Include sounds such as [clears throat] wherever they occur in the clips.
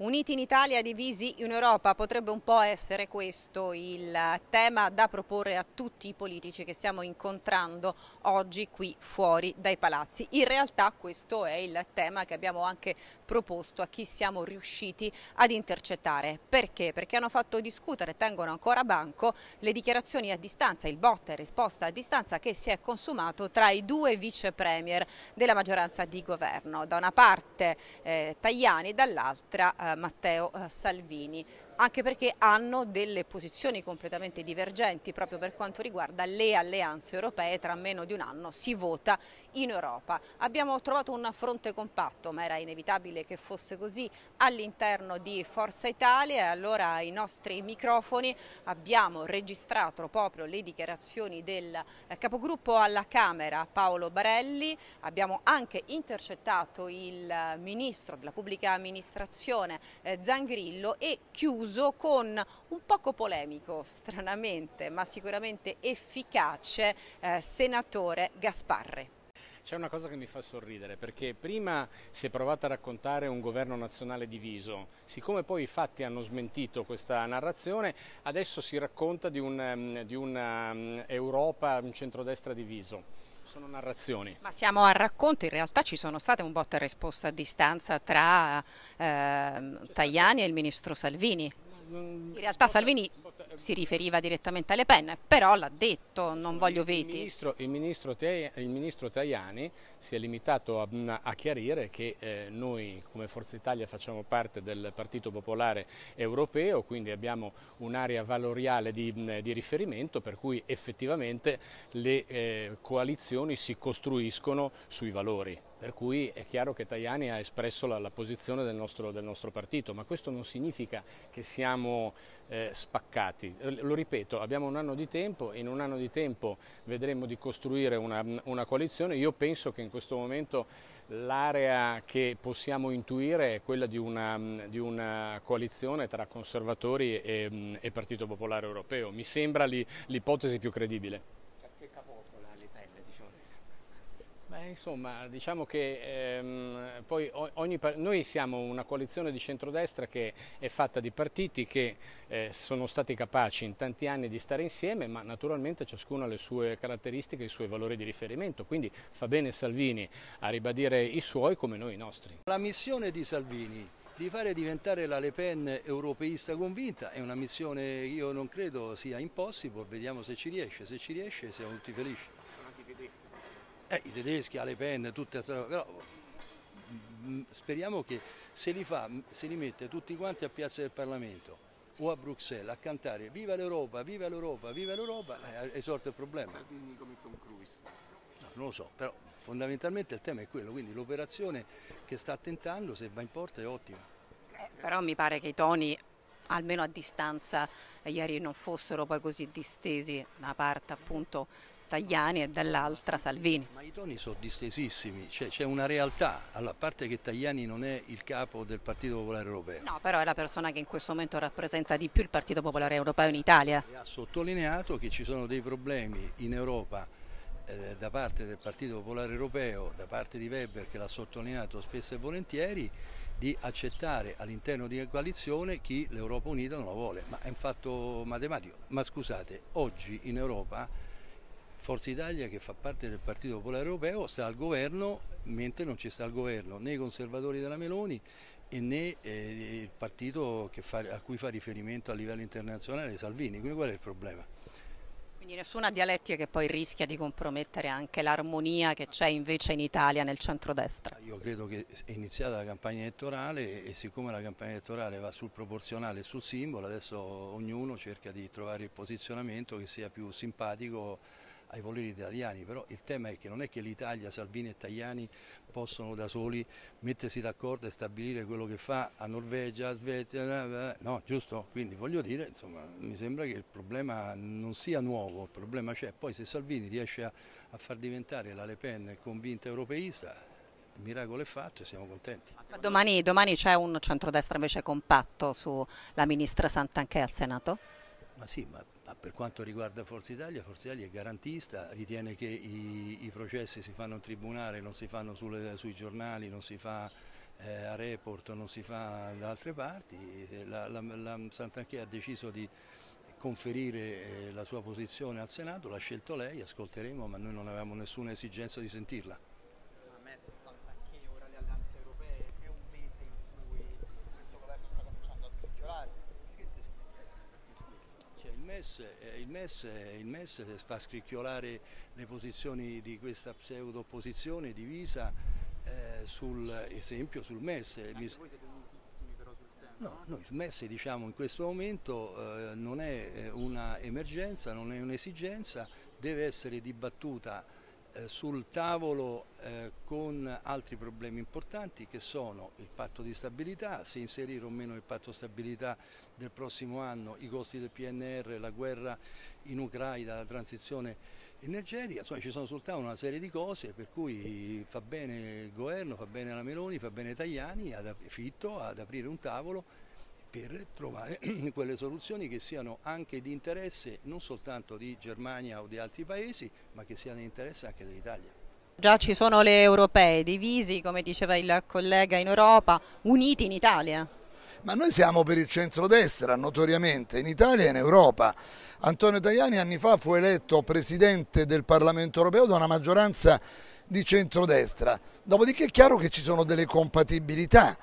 Uniti in Italia, divisi in Europa, potrebbe un po' essere questo il tema da proporre a tutti i politici che stiamo incontrando oggi qui fuori dai palazzi. In realtà questo è il tema che abbiamo anche proposto a chi siamo riusciti ad intercettare. Perché? Perché hanno fatto discutere, tengono ancora a banco, le dichiarazioni a distanza, il botta e risposta a distanza che si è consumato tra i due vice premier della maggioranza di governo. Da una parte eh, Tajani, dall'altra eh, eh, Matteo eh, Salvini anche perché hanno delle posizioni completamente divergenti proprio per quanto riguarda le alleanze europee, tra meno di un anno si vota in Europa. Abbiamo trovato un fronte compatto, ma era inevitabile che fosse così, all'interno di Forza Italia e allora ai nostri microfoni abbiamo registrato proprio le dichiarazioni del eh, capogruppo alla Camera Paolo Barelli, abbiamo anche intercettato il eh, ministro della pubblica amministrazione eh, Zangrillo e chiuso concluso con un poco polemico, stranamente, ma sicuramente efficace, eh, senatore Gasparre. C'è una cosa che mi fa sorridere, perché prima si è provato a raccontare un governo nazionale diviso, siccome poi i fatti hanno smentito questa narrazione, adesso si racconta di un'Europa, mm, di mm, un um, centrodestra diviso sono narrazioni. Ma siamo a racconto, in realtà ci sono state un botta e risposta a distanza tra eh, Tajani e il ministro Salvini. In realtà Salvini si riferiva direttamente alle penne, però l'ha detto, non voglio veti. Il ministro, il ministro, il ministro Tajani si è limitato a, mm, a chiarire che eh, noi come Forza Italia facciamo parte del Partito Popolare Europeo, quindi abbiamo un'area valoriale di, mm, di, riferimento per cui effettivamente le eh, coalizioni si costruiscono sui valori. Per cui è chiaro che Tajani ha espresso la, la posizione del nostro, del nostro, partito, ma questo non significa che siamo eh, spaccati dati. Lo ripeto, abbiamo un anno di tempo, in un anno di tempo vedremo di costruire una, una coalizione. Io penso che in questo momento l'area che possiamo intuire è quella di una, di una coalizione tra conservatori e, e, Partito Popolare Europeo. Mi sembra l'ipotesi più credibile. Beh, insomma, diciamo che ehm, poi ogni, noi siamo una coalizione di centrodestra che è fatta di partiti che eh, sono stati capaci in tanti anni di stare insieme, ma naturalmente ciascuno ha le sue caratteristiche, i suoi valori di riferimento, quindi fa bene Salvini a ribadire i suoi come noi i nostri. La missione di Salvini di fare diventare la Le Pen europeista convinta è una missione che io non credo sia impossibile, vediamo se ci riesce, se ci riesce siamo tutti felici eh, i tedeschi, Ale Pen, tutte, però mm, mm, speriamo che se li, fa, mm, se li mette tutti quanti a Piazza del Parlamento o a Bruxelles a cantare viva l'Europa, viva l'Europa, viva l'Europa, eh, è esorta il problema. Salvini come Tom Cruise. No, non lo so, però fondamentalmente il tema è quello, quindi l'operazione che sta tentando se va in porta è ottima. Eh, però mi pare che i toni almeno a distanza eh, ieri non fossero poi così distesi da parte appunto Tajani e dall'altra Salvini. Ma i toni sono distesissimi, cioè c'è una realtà, allora, a parte che Tajani non è il capo del Partito Popolare Europeo. No, però è la persona che in questo momento rappresenta di più il Partito Popolare Europeo in Italia. E ha sottolineato che ci sono dei problemi in Europa eh, da parte del Partito Popolare Europeo, da parte di Weber che l'ha sottolineato spesso e volentieri, di accettare all'interno di una coalizione chi l'Europa Unita non la vuole, ma è un fatto matematico. Ma scusate, oggi in Europa Forza Italia che fa parte del Partito Popolare Europeo sta al governo mentre non ci sta al governo né i conservatori della Meloni e né eh, il partito fa, a cui fa riferimento a livello internazionale Salvini, quindi qual è il problema? Quindi nessuna dialettica che poi rischia di compromettere anche l'armonia che c'è invece in Italia nel centrodestra. Io credo che è iniziata la campagna elettorale e siccome la campagna elettorale va sul proporzionale e sul simbolo, adesso ognuno cerca di trovare il posizionamento che sia più simpatico ai voleri italiani, però il tema è che non è che l'Italia, Salvini e Tajani possono da soli mettersi d'accordo e stabilire quello che fa a Norvegia, a Svezia, eh, eh, no, giusto? Quindi voglio dire, insomma, mi sembra che il problema non sia nuovo, il problema c'è, poi se Salvini riesce a, a far diventare la Le Pen convinta europeista, il miracolo è fatto e siamo contenti. Domani, domani c'è un centrodestra invece compatto sulla ministra Santanchè al Senato? Ma sì, ma ma per quanto riguarda Forza Italia, Forza Italia è garantista, ritiene che i, i processi si fanno in tribunale, non si fanno sulle, sui giornali, non si fa eh, a report, non si fa da altre parti. Eh, la, la, la Santanchè ha deciso di conferire eh, la sua posizione al Senato, l'ha scelto lei, ascolteremo, ma noi non avevamo nessuna esigenza di sentirla. Eh, il MES, eh, il MES fa scricchiolare le posizioni di questa pseudo opposizione divisa eh, sul esempio sul MES. Anche voi siete No, noi il MES diciamo in questo momento eh, non è eh, una emergenza, non è un'esigenza, deve essere dibattuta eh, sul tavolo eh, con altri problemi importanti che sono il patto di stabilità, se inserire o meno il patto di stabilità del prossimo anno, i costi del PNR, la guerra in Ucraina, la transizione energetica, insomma ci sono sul tavolo una serie di cose per cui fa bene il governo, fa bene la Meloni, fa bene Tajani, ad, Fitto ad aprire un tavolo per trovare [clears throat] quelle soluzioni che siano anche di interesse non soltanto di Germania o di altri paesi, ma che siano di interesse anche dell'Italia. Già ci sono le europee divisi, come diceva il collega, in Europa, uniti in Italia. Ma noi siamo per il centrodestra, notoriamente, in Italia e in Europa. Antonio Tajani anni fa fu eletto presidente del Parlamento europeo da una maggioranza di centrodestra. Dopodiché è chiaro che ci sono delle compatibilità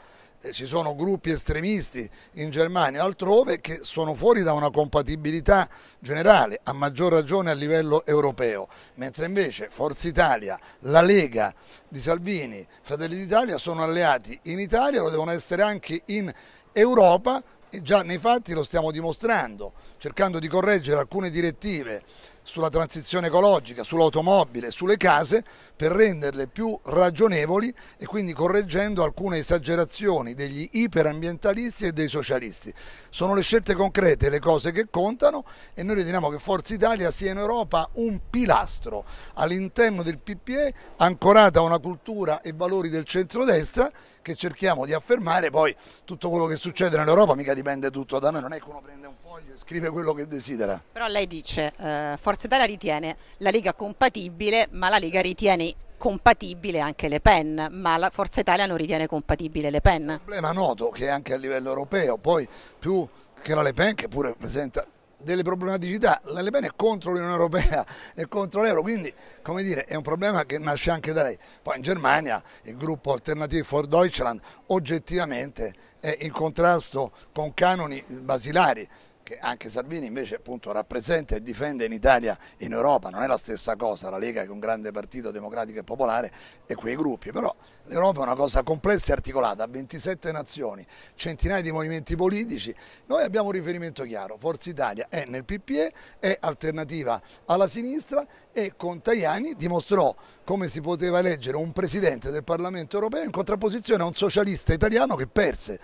eh, ci sono gruppi estremisti in Germania e altrove che sono fuori da una compatibilità generale, a maggior ragione a livello europeo, mentre invece Forza Italia, la Lega di Salvini, Fratelli d'Italia sono alleati in Italia, lo devono essere anche in Europa e già nei fatti lo stiamo dimostrando, cercando di correggere alcune direttive sulla transizione ecologica, sull'automobile, sulle case, per renderle più ragionevoli e quindi correggendo alcune esagerazioni degli iperambientalisti e dei socialisti. Sono le scelte concrete le cose che contano e noi riteniamo che Forza Italia sia in Europa un pilastro all'interno del PPE ancorata a una cultura e valori del centrodestra che cerchiamo di affermare, poi tutto quello che succede nell'Europa mica dipende tutto da noi, non è che uno prende un foglio e scrive quello che desidera. Però lei dice, eh, Forza Italia ritiene la Lega compatibile, ma la Lega ritiene compatibile anche le pen, ma la Forza Italia non ritiene compatibile le pen. Un problema noto che è anche a livello europeo, poi più che la Le Pen che pure presenta delle problematicità, la Le Pen è contro l'Unione Europea e contro l'euro, quindi come dire, è un problema che nasce anche da lei. Poi in Germania il gruppo Alternative for Deutschland oggettivamente è in contrasto con canoni basilari che anche Salvini invece appunto rappresenta e difende in Italia e in Europa, non è la stessa cosa la Lega che è un grande partito democratico e popolare e quei gruppi, però l'Europa è una cosa complessa e articolata, ha 27 nazioni, centinaia di movimenti politici, noi abbiamo un riferimento chiaro, Forza Italia è nel PPE, è alternativa alla sinistra e con Tajani dimostrò come si poteva eleggere un presidente del Parlamento europeo in contrapposizione a un socialista italiano che perse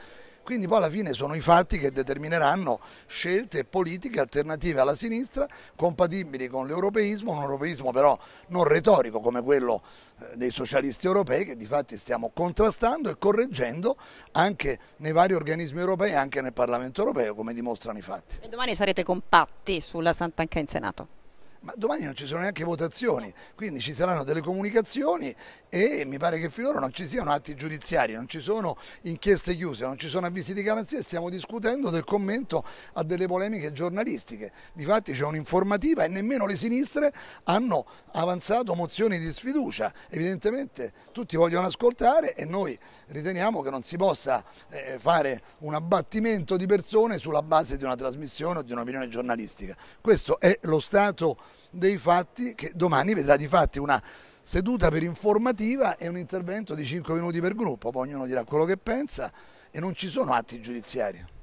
quindi poi alla fine sono i fatti che determineranno scelte politiche alternative alla sinistra compatibili con l'europeismo, un europeismo però non retorico come quello eh, dei socialisti europei che di fatti stiamo contrastando e correggendo anche nei vari organismi europei e anche nel Parlamento europeo come dimostrano i fatti. E domani sarete compatti sulla Sant'Anca in Senato? ma domani non ci sono neanche votazioni, quindi ci saranno delle comunicazioni e mi pare che finora non ci siano atti giudiziari, non ci sono inchieste chiuse, non ci sono avvisi di garanzia e stiamo discutendo del commento a delle polemiche giornalistiche. Difatti c'è un'informativa e nemmeno le sinistre hanno avanzato mozioni di sfiducia. Evidentemente tutti vogliono ascoltare e noi riteniamo che non si possa eh, fare un abbattimento di persone sulla base di una trasmissione o di un'opinione giornalistica. Questo è lo stato dei fatti che domani vedrà di fatti una seduta per informativa e un intervento di 5 minuti per gruppo, poi ognuno dirà quello che pensa e non ci sono atti giudiziari.